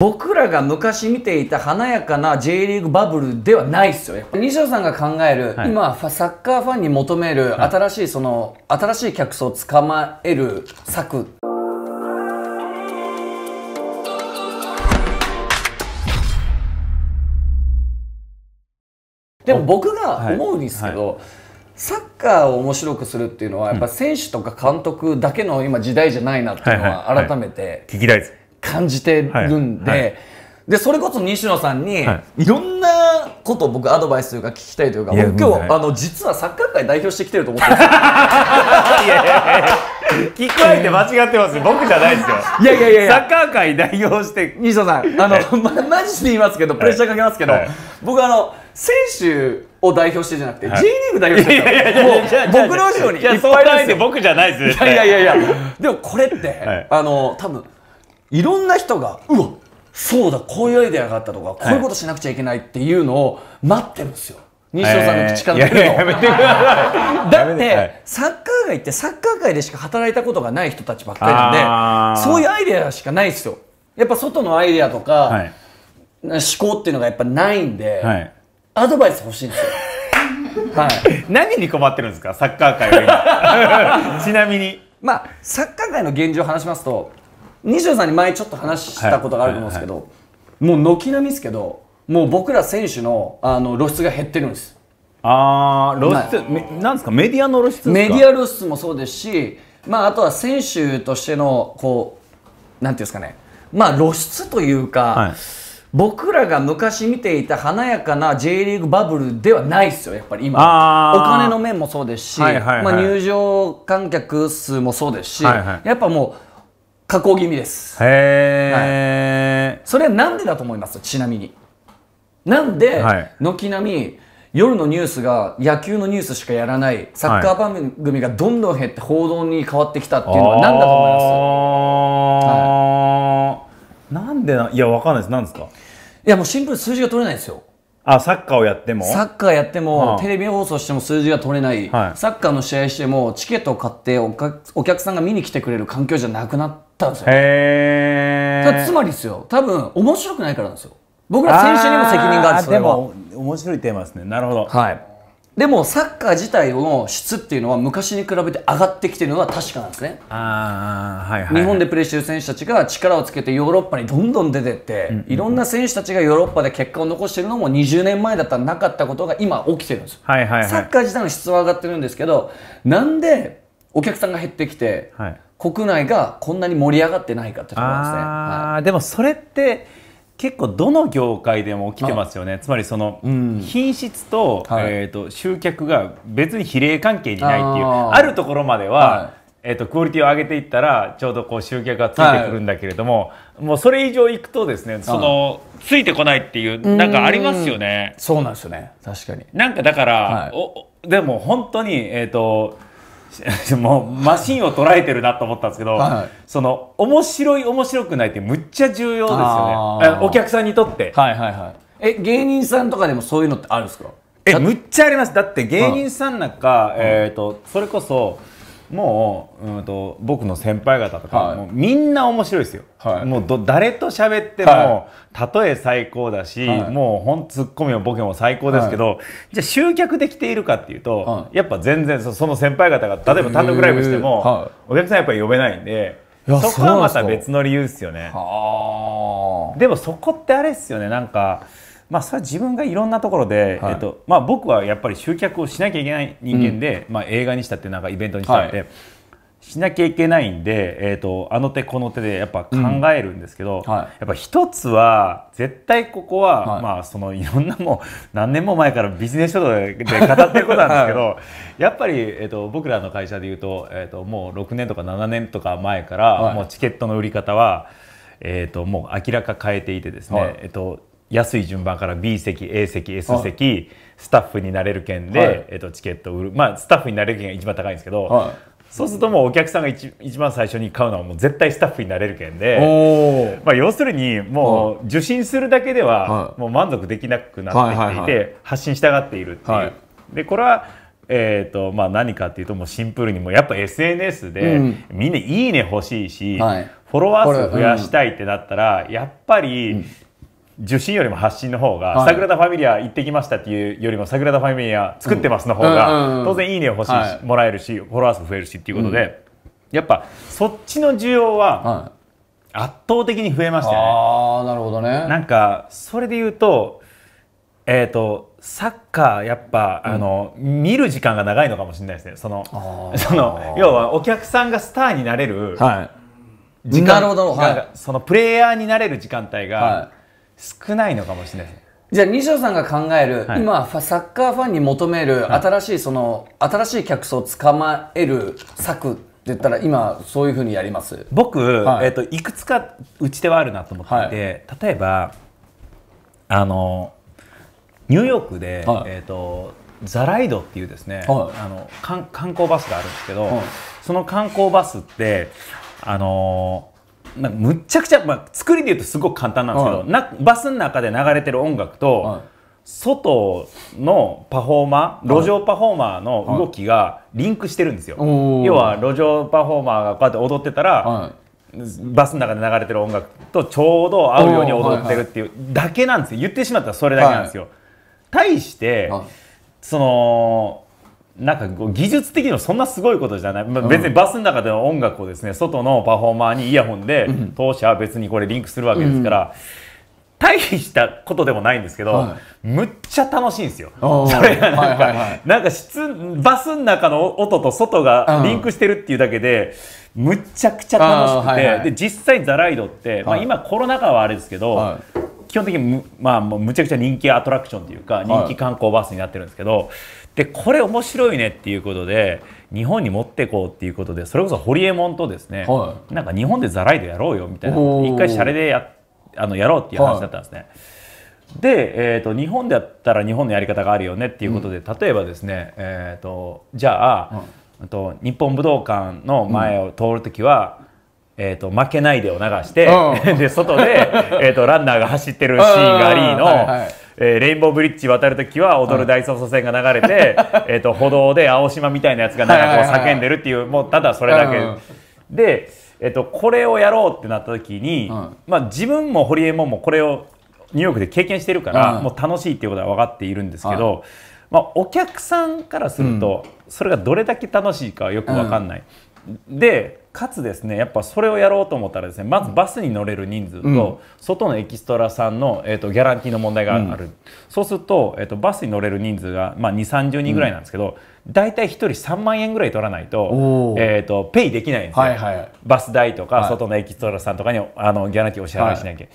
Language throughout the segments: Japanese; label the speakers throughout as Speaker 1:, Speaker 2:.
Speaker 1: 僕らが昔見ていた華やかな J リーグバブルではないですよね。西野さんが考える、はい、今サッカーファンに求める新しいその、新しい客層を捕まえる策。でも僕が思うんですけど、はいサッカーを面白くするっていうのはやっぱ選手とか監督だけの今時代じゃないなっていうのは改めて、聞きたいです感じてるんで、はいはい、でそれこそ西野さんに、い、ろんなこと僕アドバイスというか聞きたいとい
Speaker 2: うか僕今日、あの
Speaker 1: 実はサッカー界代表してきてると思ってるんす いや
Speaker 2: いやいや聞こえて間違ってます、僕じゃないですよ。いやいやいやサッカー界代表して、西野
Speaker 1: さん、あの、ま、マジで言いますけど、プレッシャーかけますけど、はい、僕、あの、選手を代表してじゃなくて、はい、J リーグ代表してるら、僕の後ろにいっぱいいるんですよ。僕じゃないですいやいやいやいや、でもこれって、はい、あの、多分いろんな人がうわそうだこういうアイデアがあったとか、こういうことしなくちゃいけないっていうのを待ってるんですよ西野さんの口から出るの、えー、やめてください だって、サッカー界ってサッカー界でしか働いたことがない人たちばっかりなんでそういうアイデアしかないですよやっぱ外のアイデアとか、はい、思考っていうのがやっぱないんで、はい、アドバイス欲しいんですよ はい、何に困ってるんですかサッカー界は今 ちなみにまあサッカー界の現状を話しますと西野さんに前ちょっと話したことがあると思うんですけど、もう軒並みですけどもう僕ら選手のあの露出が減ってるんですああ露
Speaker 2: 出、めなんですかメディアの露出メディア
Speaker 1: 露出もそうですし、まあ、あとは選手としてのこうなんていうんですかね、まあ、露出というか、はい、僕らが昔見ていた華やかな J リーグバブルではないですよ、やっぱり今、お金の面もそうですし、まあ、入場観客数もそうですし、はいはい、やっぱもう。加工気味です。へえ、はい、それはなんでだと思いますちなみに。なんで、軒並み夜のニュースが野球のニュースしかやらないサッカー番組がどんどん減って報道に変わってきたっていうのは何だと思
Speaker 2: います、なんでないやわかんないです何ですかいやもうシンプルに数字が取れないですよあサッカーをやってもサッ
Speaker 1: カーやっても、テレビ放送しても数字が取れない、はい、サッカーの試合してもチケットを買っておかお客さんが見に来てくれる環境じゃなくなったんですよ
Speaker 2: へつまりです
Speaker 1: よ多分面白くないからなんですよ僕ら選手にも責任があるんですよでも面白いテーマですねなるほどはいでもサッカー自体の質っていうのは昔に比べて上がってきてるのは確かなんですね、
Speaker 2: はい
Speaker 1: はい、日本でプレーしてる選手たちが力をつけてヨーロッパにどんどん出てって、うんうんうん、いろんな選手たちがヨーロッパで結果を残してるのも20年前だったらなかったことが今起きてる
Speaker 2: んです、はいはいはい、サッ
Speaker 1: カー自体の質は上がってるんですけどなんでお客さんが減ってきて、はい、国内がこんなに盛り上がってないかっ
Speaker 2: てところですね。はい、でもそれって結構どの業界でも起きてますよねつまりその品質と,、えー、と集客が別に比例関係にないっていうあるところまでは、えー、とクオリティを上げていったらちょうどこう集客がついてくるんだけれども、もうそれ以上いくとですねそのついてこないっていうなんかありますよね。そうなんですよね確かになんかだから、おでも本当に、えー、と もうマシンを捉えてるなと思ったんですけど、はい、その面白い面白くないってむっちゃ重要ですよねお客さんにとってはいはいはいえ芸人さんとかでもそういうのってあるんですかえむっちゃありますだって芸人さんなんか、はい、えーと、とそれこそもううんと僕の先輩方とか、はい、もうみんな面白いですよ、はい、もうど誰と喋っても、はい、え最高だし、はい、もうほんツッコミもボケも最高ですけど、じゃあ集客できているかっていうと、やっぱ全然その先輩方が例えば単独ライブしても、お客さんやっぱり呼べないんで
Speaker 1: そこはまた
Speaker 2: 別の理由ですよねでもそこってあれですよねなんかまあ、それは自分がいろんなところで、はい、えっとまあ、僕はやっぱり集客をしなきゃいけない人間で、うん、まあ、映画にしたってなんかイベントにしたって、はい、しなきゃいけないんで、えっと、あの手この手でやっぱ考えるんですけど、うんはい、やっぱ一つは絶対ここは、まあ、そのいろんなもう何年も前からビジネス書で語ってることなんですけど、やっぱり、えっと、僕らの会社でいうと,、えっと、もう6年とか7年とか前から、もうチケットの売り方は、えっともう明らか変えていてですね、えっと安い順番から B 席 A 席 S 席スタッフになれる券で、はい、えっと、チケットを売るまあスタッフになれる券が一番高いんですけど、はい、そうするともうお客さんが一一番最初に買うのはもう絶対スタッフになれる券で、まあ、要するにもう受信するだけではもう満足できなくなってきていて発信したがっているっていう。でこれはえーとまあ、何かっていうともうシンプルにもやっぱ SNS で、みんな「いいね」欲しいし、フォロワー数増やしたいってなったら、うん、やっぱり、うん受信よりも発信の方が、はい、サグラダ・ファミリア行ってきましたっていうよりもサグラダ・ファミリア作ってますの方が、当然いいねを欲しい、はい、もらえるしフォロワー数増えるしっていうことで、うん、やっぱそっちの需要は圧倒的に増えましたよね。あなるほどねなんかそれで言うと,、えーと、サッカーやっぱ、うん、あの見る時間が長いのかもしれないですねそのその要はお客さんがスターになれる時間、は
Speaker 1: い、なるほど、はい、
Speaker 2: そのプレイヤーになれる時間帯が。は
Speaker 1: い少ないのかもしれないじゃあ西尾さんが考える、はい、今サッカーファンに求める新しいその、はい、新しい客層を捕まえる策って言ったら今
Speaker 2: そういうふうにやります僕、はい、えーと、いくつか打ち手はあるなと思っていて、はい、例えばあのニューヨークで、えーと、ザライドっていうですね、はい、あの観光バスがあるんですけど、その観光バスってあのなんかむちゃくちゃ、まあ、作りでいうとすごく簡単なんですけど、はい、なバスの中で流れてる音楽と、はい、外のパフォーマー路上パフォーマーの動きがリンクしてるんですよ。はい、要は路上パフォーマーがこうやって踊ってたら、バスの中で流れてる音楽とちょうど合うように踊ってるっていうだけなんですよ言ってしまったらそれだけなんですよ。対して、そのなんか技術的にそんなすごいことじゃない、まあ、別にバスの中での音楽をですね、外のパフォーマーにイヤホンで当社は別にこれリンクするわけですから。大したことでもないんですけど、はい、むっちゃ楽しいんですよ。それがなんか、なんか室バスの中の音と外がリンクしてるっていうだけで、むちゃくちゃ楽しくて、で実際ザライドって、まあ今コロナ禍はあれですけど、はい、基本的にむまあむちゃくちゃ人気アトラクションというか人気観光バスになってるんですけど。でこれ面白いねっていうことで日本に持ってこうっていうことでそれこそホリエモンとですね、はい、なんか日本でザライドやろうよみたいな一回シャレでやあのやろうっていう話だったんですね。はい、で、えーと、日本だったら日本のやり方があるよねっていうことで、うん、例えばですね、えーと、じゃあうん、と日本武道館の前を通る時は、うんえーと、負けないでを流して、うん、で外で、えと、とランナーが走ってるシーンがありの、はいはい、えー、レインボーブリッジ渡るときは踊る大捜査線が流れて、えと歩道で青島みたいなやつがなんかこう叫んでるっていうもうただそれだけ、で、えー、とこれをやろうってなった時に、まあ、自分も堀江門もこれをニューヨークで経験してるから、もう楽しいっていうことは分かっているんですけど、まあ、お客さんからすると、それがどれだけ楽しいかはよく分かんない。でかつですねやっぱそれをやろうと思ったらですねまずバスに乗れる人数と、外のエキストラさんの、えーと、ギャランティーの問題がある、うん、そうすると,、えーと、バスに乗れる人数が、まあ、2 3 0人ぐらいなんですけど、うん、大体1人3万円ぐらい取らないと,、えーと、ペイできないんですよ、はいはい、バス代とか、外のエキストラさんとかにあのギャランティーお支払いしなきゃ、はい、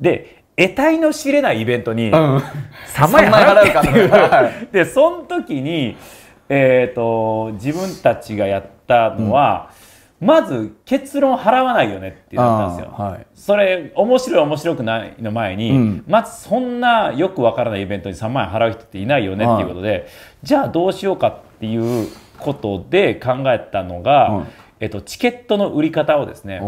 Speaker 2: で得体の知れないイベントに3 万円払うかっていう、でその時に、えー、と自分たちがやったのは、うまず結論払わないよねってなったんですよ、はい、それ面白い面白くないの前に、うん、まずそんなよくわからないイベントに3万円払う人っていないよねっていうことで、はい、じゃあどうしようかっていうことで考えたのが、えっと、チケットの売り方をですね、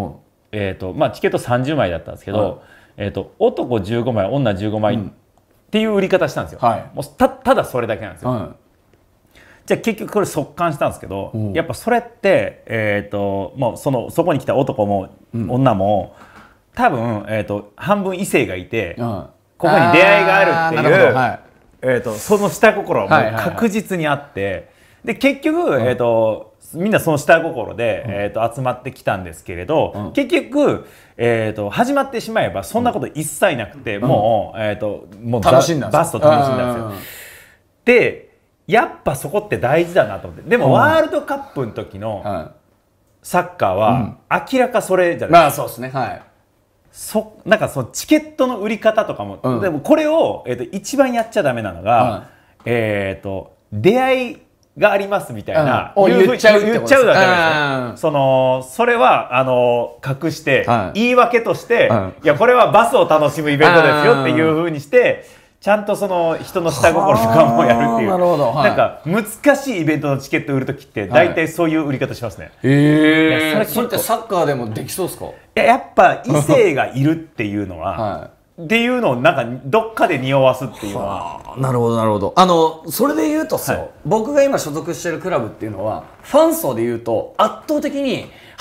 Speaker 2: えっとまあ、チケット30枚だったんですけど、えっと、男15枚女15枚っていう売り方したんですよ、もうたただそれだけなんですよ。じゃあ結局これ速乾したんですけど、うん、やっぱそれって、えーと、もうそのそこに来た男も、女も多分、えーと、半分異性がいて、うん、ここに出会いがあるっていう、はい、えーと、その下心はもう確実にあって、はいはいはい、で結局、うん、えー、とみんなその下心で、えー、と集まってきたんですけれど、うん、結局、えー、と始まってしまえばそんなこと一切なくて、もう,、えー、ともう楽しんだバスト楽しんだんですよ。でやっぱそこって大事だなと思ってでもワールドカップの時のサッカーは明らかそれじゃないですか、うん、まあそうですねはいそなんかそのチケットの売り方とかも、うん、でもこれを、えーと、一番やっちゃだめなのが、うん、えっ、ー、と出会いがありますみたいな、うん、言っちゃう言っちゃうだからそのそれはあの隠して、言い訳として、いやこれはバスを楽しむイベントですよっていうふうにして。ちゃんとその人の下心とかもやるっていうなるほど、はい、なんか難しいイベントのチケット売る時って大体そういう売り方しますね、はい、へえそれってサッカーでもできそうですかいややっぱ異性がいるっていうのは、はいっていうのをなんかどっかで匂わすっていうのはなるほどなるほどあのそれで言うと
Speaker 1: さ、はい、僕が今所属してるクラブっていうのはファン層で言うと圧倒的に80%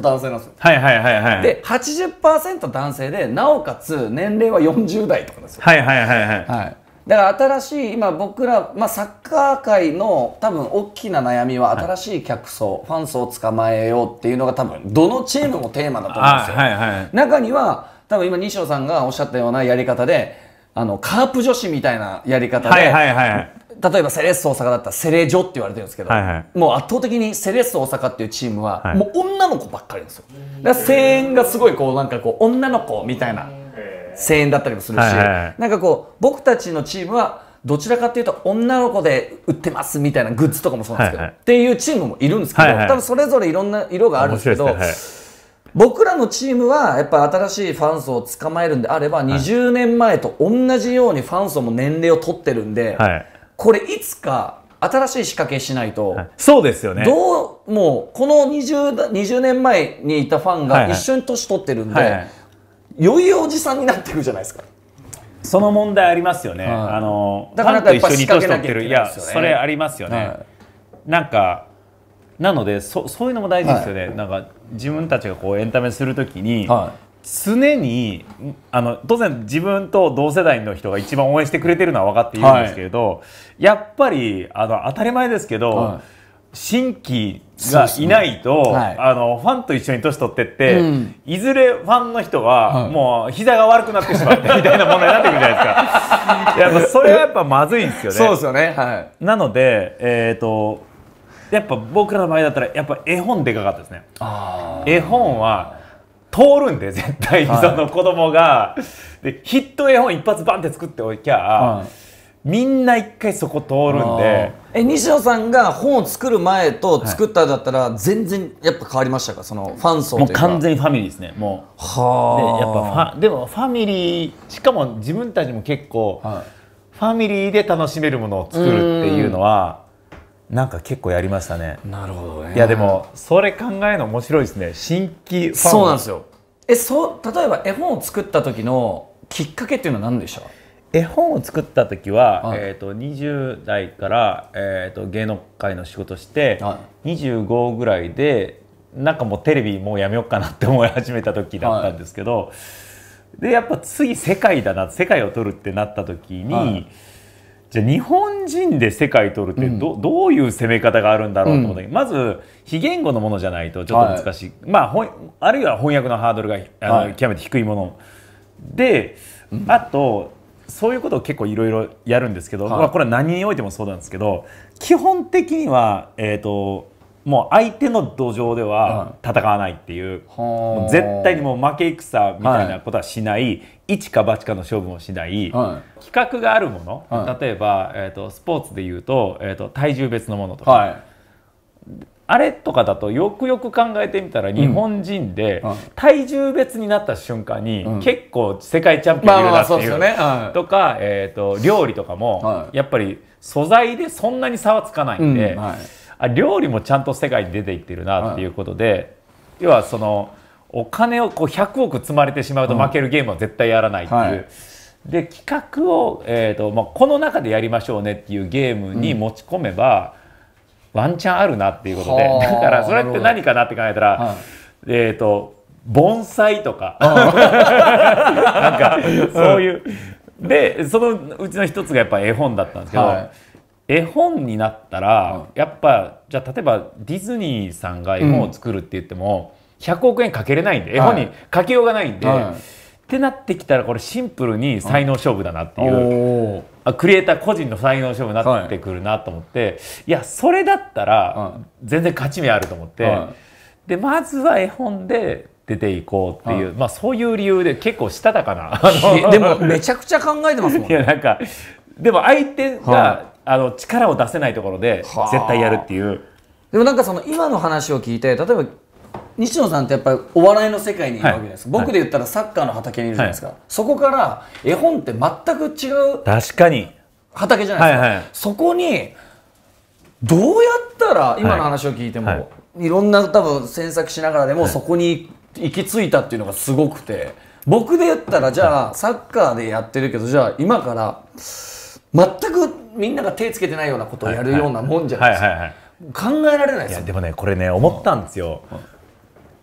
Speaker 1: 男性なんですよ。
Speaker 2: はいはいはいはい。で、
Speaker 1: 80%男性で、なおかつ年齢は40代とかですよ。
Speaker 2: はいはいはいはい。はい
Speaker 1: だから新しい今僕ら、まあ、サッカー界の多分大きな悩みは新しい客層、はい、ファン層を捕まえようっていうのが多分どのチームもテーマだと思うんですよ。はいはい、中には多分今西野さんがおっしゃったようなやり方であのカープ女子みたいなやり方で、はいはいはい、例えばセレッソ大阪だったらセレジョって言われてるんですけど、はいはい、もう圧倒的にセレッソ大阪っていうチームは、もう女の子ばっかりですよだから声援がすごいこうなんかこう女の子みたいな声援だったりもするし、はいはい、なんかこう僕たちのチームはどちらかというと女の子で売ってますみたいなグッズとかもそうなんですけど、はいはい、っていうチームもいるんですけど、はいはい、多分それぞれいろんな色があるんですけど。僕らのチームはやっぱ新しいファン層を捕まえるんであれば20年前と同じようにファン層も年齢を取ってるんで、はい、これいつか新しい仕掛けしないと、はい、そうですよねどうもうこの 20, 20年前にいたファンが一緒に年取ってるんで、はいはいはい、よおじさんになっていくじゃないですか。
Speaker 2: その問題ありますよね。はい、あのだから一緒に年取ってるい,、やそれありますよね。はい、なんかなのでそそういうのも大事ですよね。はい、なんか自分たちがこうエンタメするときに、はい、常にあの当然自分と同世代の人が一番応援してくれてるのは分かっているんですけれど、はい、やっぱりあの当たり前ですけど、はい、新規がいないと、ねはい、あのファンと一緒に年取ってって、うん、いずれファンの人は、もう膝が悪くなってしまって みたいな問題になってくるじゃないですかやっぱそれはやっぱまずいんですよね。そうですよね、なので、えーと、やっぱ僕らの場合だったらやっぱ絵本でかかったですね。絵本は通るんで 絶対にその子供が、はい、でヒット絵本一発バンって作っておきゃ、はい、みんな一回そこ通るんで
Speaker 1: え西野さんが本を作る前と作っただったら全然やっぱ変わ
Speaker 2: りましたかそのファン層というかもう完全にファミリーですねもうはでやっぱファでもファミリーしかも自分たちも結構、はい、ファミリーで楽しめるものを作るっていうのはなんか結構やりましたねなるほどねいやでもそれ考えるの面白いですね新規ファンそうなんですよえそう例えば絵本を作った時のきっかけっていうのは何でしょう絵本を作った時は、はい、えーと、と20代から、えーと、と芸能界の仕事して、はい、25ぐらいでなんかもうテレビもうやめようかなって思い始めた時だったんですけど、はい、でやっぱ次世界だな世界を撮るってなった時に、はいじゃあ日本人で世界取るってどうん、どういう攻め方があるんだろうと思って、うん、まず非言語のものじゃないとちょっと難しい、はい、まあほあるいは翻訳のハードルがあの、はい、極めて低いもので、うん、あとそういうことを結構いろいろやるんですけど、はい、まあ、これは何においてもそうなんですけど基本的には、えーともう相手の土壌では戦わないっていううん、う絶対にもう負け戦みたいなことはしない、はい、一か八かの勝負もしない、はい、があるもの、はい、例えば、えーと、スポーツでいうと,、えーと、体重別のものとか、あれとかだとよくよく考えてみたら日本人で体重別になった瞬間に結構世界チャンピオンいるなっていうとか、えーと、料理とかもやっぱり素材でそんなに差はつかないんで。うんあ料理もちゃんと世界に出ていってるなっていうことで、要はそのお金をこう100億積まれてしまうと負けるゲームは絶対やらないっていう。はいで企画を、えーとまあ、この中でやりましょうねっていうゲームに持ち込めば、うん、ワンチャンあるなっていうことでだからそれって何かなって考えたら、はい、えっ、ー、と盆栽とか なんかそういう、でそのうちの一つがやっぱ絵本だったんですけど。はい絵本になったら、やっぱじゃあ例えばディズニーさんが絵本を作るって言っても、うん、100億円かけれないんで絵本にかけようがないんで、はい、ってなってきたらこれシンプルに才能勝負だなっていう、うん、クリエイター個人の才能勝負になってくるなと思って、はい、いやそれだったら全然勝ち目あると思って、はい、でまずは絵本で出ていこうっていう、はい、まあそういう理由で結構したたかなでもめちゃくちゃ考えてますもん、ね、いやなんかでも相手があの力
Speaker 1: を出せないところで絶対やるっていう。でもなんかその今の話を聞いて例えば西野さんってやっぱりお笑いの世界にいるわけです、はい、僕で言ったらサッカーの畑にいるじゃないですか、はい、そこから絵本って全く違う
Speaker 2: 確かに
Speaker 1: 畑じゃないですか、はいはい、そこにどうやったら今の話を聞いても、はいはい、いろんな多分詮索しながらでもそこに行き着いたっていうのがすごくて僕で言ったらじゃあサッカーでやってるけどじゃあ今から全くみんなが手つけてないような
Speaker 2: ことをやるようなもんじゃないで
Speaker 1: すか、考えられないですよで
Speaker 2: もねこれね思ったんですよ、うん、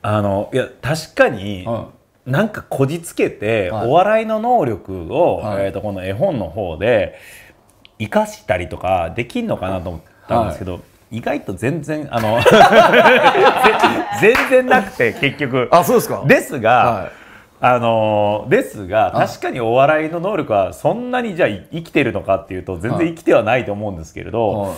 Speaker 2: あのいや確かに、うん、なんかこじつけて、はい、お笑いの能力を、はい、えーと、この絵本の方で生かしたりとかできんのかなと思ったんですけど、意外と全然あの 全然なくて結局あそうですかですが、あのですが確かにお笑いの能力はそんなにじゃあ生きてるのかっていうと全然生きてはないと思うんですけれど、はい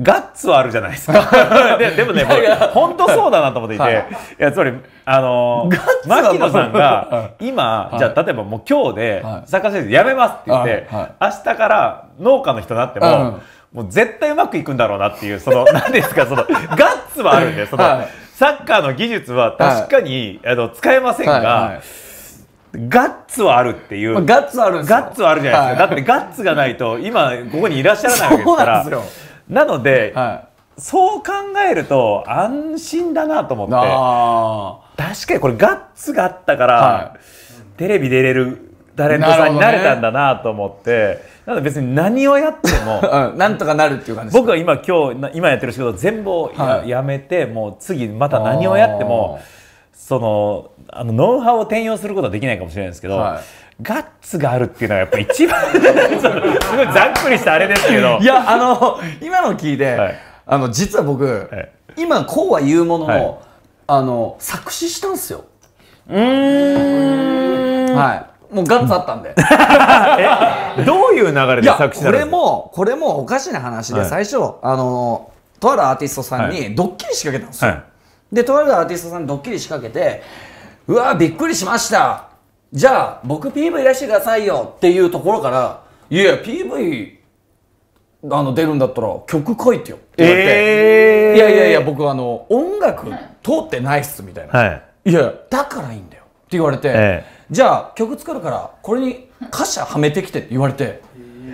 Speaker 2: ガッツはあるじゃないですか ででもね本当そうだなと思っていて、はい、いやつまりあの牧野さんが今、じゃあ例えばもう今日でサッカー選手やめますって言って、明日から農家の人になっても。うんもう絶対うまくいくんだろうなっていうその何 ですかそのガッツはあるんでその、サッカーの技術は確かに、あの使えませんが、はいはいガッツはあるっていう、まあ、ガッツあるガッツはあるじゃないですか、はい、だってガッツがないと今ここにいらっしゃらないわけですからなので、はい、そう考えると安心だなと思って確かにこれガッツがあったから、はい、テレビ出れるタレントさんになれたんだなと思って、な、ので別に何をやっても、うん、なんとかなるっていう感じ僕は今今日今やってる仕事全部をやめてもう次また何をやってもそのあのノウハウを転用することはできないかもしれないですけど、はい、ガッツがあるっていうのはやっぱ一番 すごいざっくりしたあれですけどいや
Speaker 1: あの今の聞いて、はい、あの実は僕、はい、今こうは言うものの、あの作詞したんですよ。うんはいもうガッツあった
Speaker 2: んで どういう流れで作詞なこれ
Speaker 1: もこれもおかしな話で、はい、最初あのとあるアーティストさんにドッキリ仕掛けたんですよ、はい、でとあるアーティストさんにドッキリ仕掛けて「うわびっくりしましたじゃあ僕 PV いらしてくださいよ」っていうところから「いや PV あの出るんだったら曲書いてよ」って言われて「えー、いやいやいや僕あの音楽通ってないっす」みたいな「はい、いやだからいいんだよ」って言われて。えじゃあ曲作るからこれに歌詞はめてきてって言われて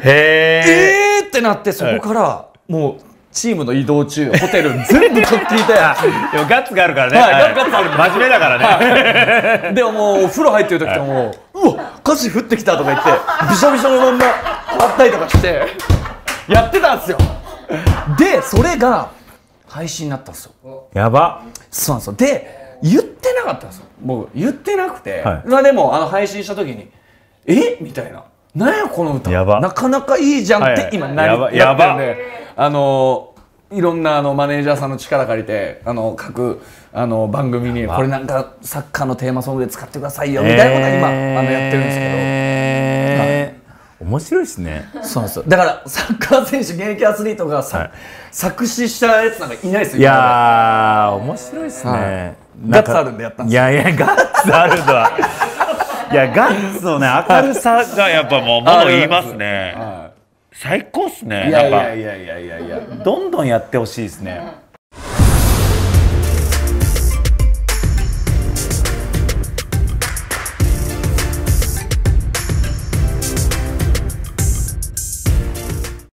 Speaker 1: へえーってなってそこからもうチームの移動中ホテル 全部っ聞いてでもガッツがあるからね、はい、ガッ
Speaker 2: ツある真面目だから
Speaker 1: ね、はい、でももうお風呂入ってる時とかもう、はい、うわ歌詞降ってきたとか言ってびしゃびしゃのまんまあったりとかしてやってたんですよでそれが配信になったんですよ
Speaker 2: やばそ
Speaker 1: うなんですよでってなかったんですよ僕言ってなくて、はい、まあでもあの配信した時に「えみたいな「なんやこの歌なかなかいいじゃん」って今なり、はい、やばあのいろんなあのマネージャーさんの力借りてあの各あの番組にこれなんかサッカーのテーマソングで使ってくださいよみたいなことは今、えー、あのやってるんですけど、面白いですねそうですだからサッカー選手現役アスリートがはい、作詞したやつなんかいないですよい
Speaker 2: や面白いですね、はいガッツあるんでやったんですいやいやガッツあるとは いやガッツのね明るさがやっぱもうもう言いますね最高っすねいやいやいやいやいやどんどんやってほしいですね